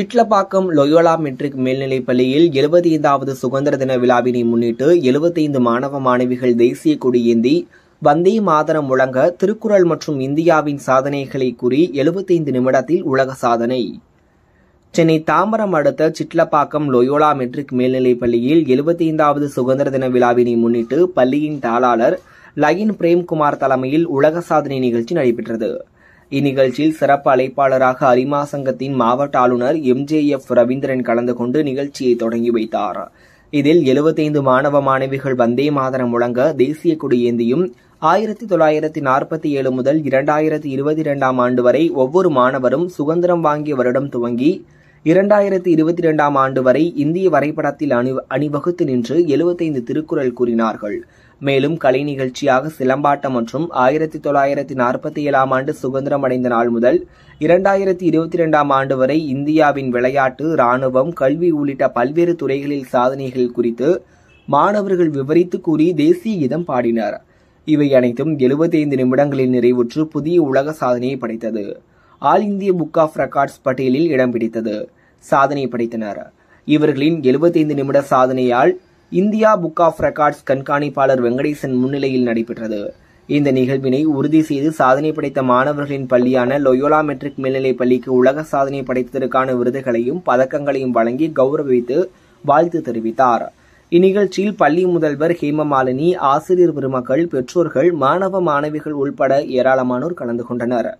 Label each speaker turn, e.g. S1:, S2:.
S1: Chitlapakkam Loyola matric மேல்நிலைப் பள்ளியில் எழுபத்தி ஐந்தாவது சுதந்திர தின விழாவினை முன்னிட்டு எழுபத்தைந்து மாணவ மாணவிகள் தேசிய கொடியேந்தி வந்தே மாதரம் முழங்க திருக்குறள் மற்றும் இந்தியாவின் சாதனைகளை கூறி எழுபத்தைந்து நிமிடத்தில் உலக சாதனை சென்னை தாம்பரம் அடுத்த சிட்லப்பாக்கம் லொயோலா மெட்ரிக் மேல்நிலைப் பள்ளியில் எழுபத்தைந்தாவது சுதந்திர தின விழாவினை முன்னிட்டு பள்ளியின் தாளாளர் லயின் பிரேம்குமார் தலைமையில் உலக சாதனை நிகழ்ச்சி நடைபெற்றது இந்நிகழ்ச்சியில் சிறப்பு அழைப்பாளராக அரிமா சங்கத்தின் மாவட்ட ஆளுநர் எம்ஜேஎஃப் ரவீந்திரன் கலந்து கொண்டு நிகழ்ச்சியை தொடங்கி வைத்தார் இதில் எழுபத்தைந்து மாணவ மாணவிகள் வந்தே மாதரம் முழங்க தேசிய கொடி ஏந்தியும் ஆயிரத்தி தொள்ளாயிரத்தி நாற்பத்தி ஏழு முதல் இரண்டாயிரத்தி இருபத்தி இரண்டாம் ஆண்டு வரை ஒவ்வொரு மாணவரும் சுதந்திரம் வாங்கிய வருடம் துவங்கி இரண்டாயிரத்தி இருபத்தி இரண்டாம் ஆண்டு வரை இந்திய வரைபடத்தில் அணி அணிவகுத்து நின்று எழுபத்தைந்து திருக்குறள் கூறினார்கள் மேலும் கலை நிகழ்ச்சியாக சிலம்பாட்டம் மற்றும் ஆயிரத்தி தொள்ளாயிரத்தி நாற்பத்தி ஏழாம் ஆண்டு சுதந்திரம் அடைந்த நாள் முதல் இரண்டாயிரத்தி இருபத்தி இரண்டாம் ஆண்டு வரை இந்தியாவின் விளையாட்டு இராணுவம் கல்வி உள்ளிட்ட பல்வேறு துறைகளில் சாதனைகள் குறித்து மாணவர்கள் விவரித்து கூறி தேசிய கீதம் பாடினர் இவை அனைத்தும் எழுபத்தைந்து நிமிடங்களில் நிறைவுற்று புதிய உலக சாதனையை படைத்தது ஆல் இந்திய புக் ஆஃப் ரெக்கார்ட்ஸ் பட்டியலில் இடம் பிடித்தது சாதனை படைத்தனர் இவர்களின் எழுபத்தைந்து நிமிட சாதனையால் இந்தியா புக் ஆஃப் ரெக்கார்ட்ஸ் கண்காணிப்பாளர் வெங்கடேசன் முன்னிலையில் நடைபெற்றது இந்த நிகழ்வினை உறுதி செய்து சாதனை படைத்த மாணவர்களின் பள்ளியான லொயோலா மெட்ரிக் மேல்நிலைப் பள்ளிக்கு உலக சாதனை படைத்ததற்கான விருதுகளையும் பதக்கங்களையும் வழங்கி கௌரவித்து வாழ்த்து தெரிவித்தார் இந்நிகழ்ச்சியில் பள்ளி முதல்வர் ஹேமமாலினி ஆசிரியர் பெருமக்கள் பெற்றோர்கள் மாணவ மாணவிகள் உள்பட ஏராளமானோர் கலந்து கொண்டனர்